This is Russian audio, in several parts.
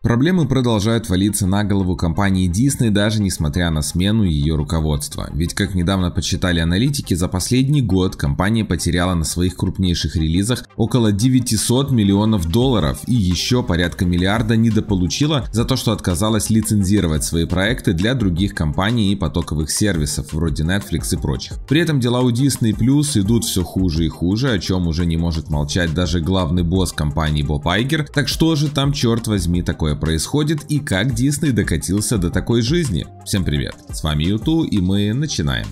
Проблемы продолжают валиться на голову компании Disney даже несмотря на смену ее руководства. Ведь, как недавно подсчитали аналитики, за последний год компания потеряла на своих крупнейших релизах около 900 миллионов долларов и еще порядка миллиарда недополучила за то, что отказалась лицензировать свои проекты для других компаний и потоковых сервисов вроде Netflix и прочих. При этом дела у Disney Plus идут все хуже и хуже, о чем уже не может молчать даже главный босс компании Боб Айгер. Так что же там, черт возьми, такое такое происходит и как Дисней докатился до такой жизни. Всем привет, с вами Юту и мы начинаем.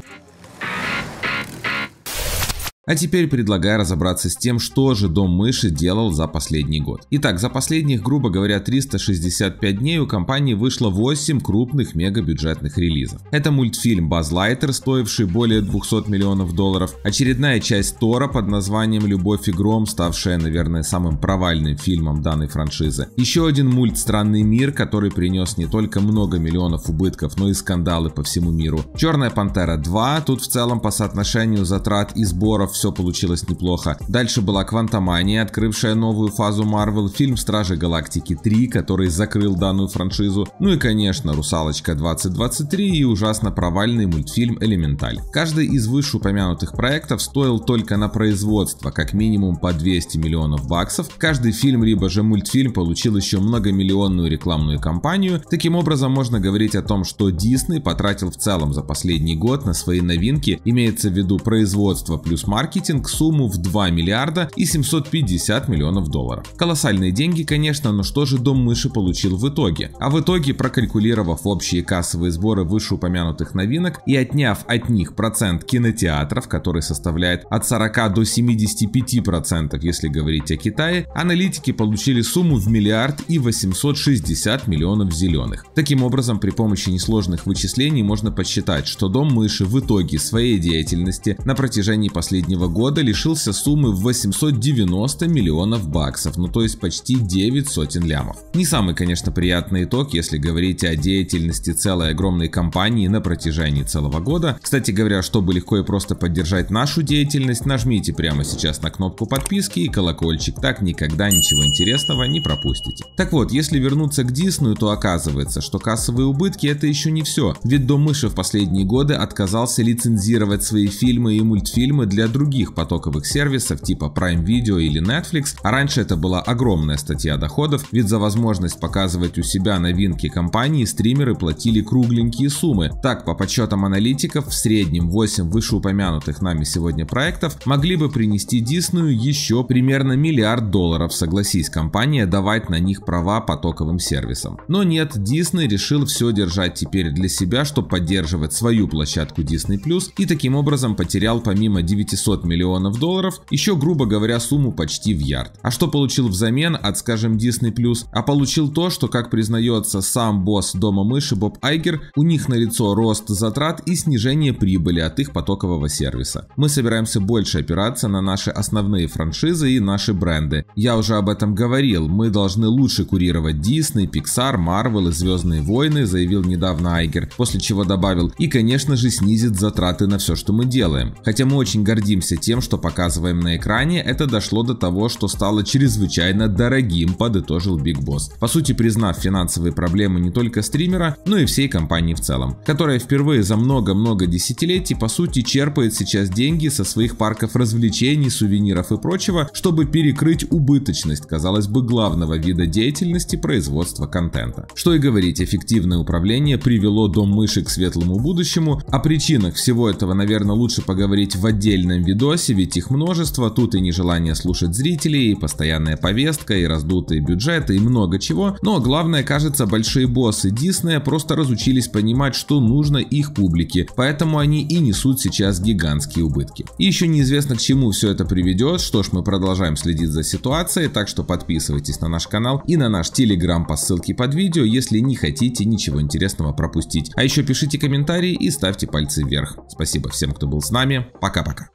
А теперь предлагаю разобраться с тем, что же дом мыши делал за последний год. Итак, за последних, грубо говоря, 365 дней у компании вышло 8 крупных мегабюджетных релизов. Это мультфильм Buzz Lightyear, стоивший более 200 миллионов долларов, очередная часть Тора под названием «Любовь и гром», ставшая, наверное, самым провальным фильмом данной франшизы. Еще один мульт «Странный мир», который принес не только много миллионов убытков, но и скандалы по всему миру. «Черная пантера 2», тут в целом по соотношению затрат и сборов все получилось неплохо. Дальше была Квантомания, открывшая новую фазу Марвел, фильм Стражи Галактики 3, который закрыл данную франшизу, ну и, конечно, Русалочка 2023 и ужасно провальный мультфильм Элементаль. Каждый из вышеупомянутых проектов стоил только на производство как минимум по 200 миллионов баксов, каждый фильм либо же мультфильм получил еще многомиллионную рекламную кампанию, таким образом можно говорить о том, что Дисней потратил в целом за последний год на свои новинки, имеется в виду производство плюс маркетинг, маркетинг сумму в 2 миллиарда и 750 миллионов долларов. Колоссальные деньги, конечно, но что же дом мыши получил в итоге? А в итоге, прокалькулировав общие кассовые сборы вышеупомянутых новинок и отняв от них процент кинотеатров, который составляет от 40 до 75 процентов, если говорить о Китае, аналитики получили сумму в миллиард и 860 миллионов зеленых. Таким образом, при помощи несложных вычислений можно подсчитать, что дом мыши в итоге своей деятельности на протяжении последнего последнего года лишился суммы в 890 миллионов баксов, ну то есть почти 9 сотен лямов. Не самый, конечно, приятный итог, если говорить о деятельности целой огромной компании на протяжении целого года. Кстати говоря, чтобы легко и просто поддержать нашу деятельность, нажмите прямо сейчас на кнопку подписки и колокольчик, так никогда ничего интересного не пропустите. Так вот, если вернуться к Диснею, то оказывается, что кассовые убытки это еще не все, ведь Дом мыши в последние годы отказался лицензировать свои фильмы и мультфильмы для других других потоковых сервисов типа Prime Video или Netflix, а раньше это была огромная статья доходов, ведь за возможность показывать у себя новинки компании стримеры платили кругленькие суммы. Так, по подсчетам аналитиков, в среднем 8 вышеупомянутых нами сегодня проектов могли бы принести Disney еще примерно миллиард долларов, согласись, компания давать на них права потоковым сервисам. Но нет, Disney решил все держать теперь для себя, чтобы поддерживать свою площадку Disney+, и таким образом потерял помимо 900 500 миллионов долларов, еще, грубо говоря, сумму почти в ярд. А что получил взамен от, скажем, Disney+, Plus? а получил то, что, как признается сам босс Дома мыши Боб Айгер, у них на лицо рост затрат и снижение прибыли от их потокового сервиса. Мы собираемся больше опираться на наши основные франшизы и наши бренды. Я уже об этом говорил, мы должны лучше курировать Disney, Pixar, Marvel и Звездные войны, заявил недавно Айгер, после чего добавил, и, конечно же, снизит затраты на все, что мы делаем. Хотя мы очень гордимся гордимся тем, что показываем на экране, это дошло до того, что стало чрезвычайно дорогим, подытожил Биг Босс. По сути, признав финансовые проблемы не только стримера, но и всей компании в целом, которая впервые за много-много десятилетий по сути черпает сейчас деньги со своих парков развлечений, сувениров и прочего, чтобы перекрыть убыточность, казалось бы, главного вида деятельности производства контента. Что и говорить, эффективное управление привело дом мыши к светлому будущему. О причинах всего этого, наверное, лучше поговорить в отдельном видосе, ведь их множество, тут и нежелание слушать зрителей, и постоянная повестка, и раздутые бюджеты, и много чего, но главное, кажется, большие боссы Диснея просто разучились понимать, что нужно их публике, поэтому они и несут сейчас гигантские убытки. И еще неизвестно, к чему все это приведет, что ж, мы продолжаем следить за ситуацией, так что подписывайтесь на наш канал и на наш телеграм по ссылке под видео, если не хотите ничего интересного пропустить. А еще пишите комментарии и ставьте пальцы вверх. Спасибо всем, кто был с нами. Пока-пока.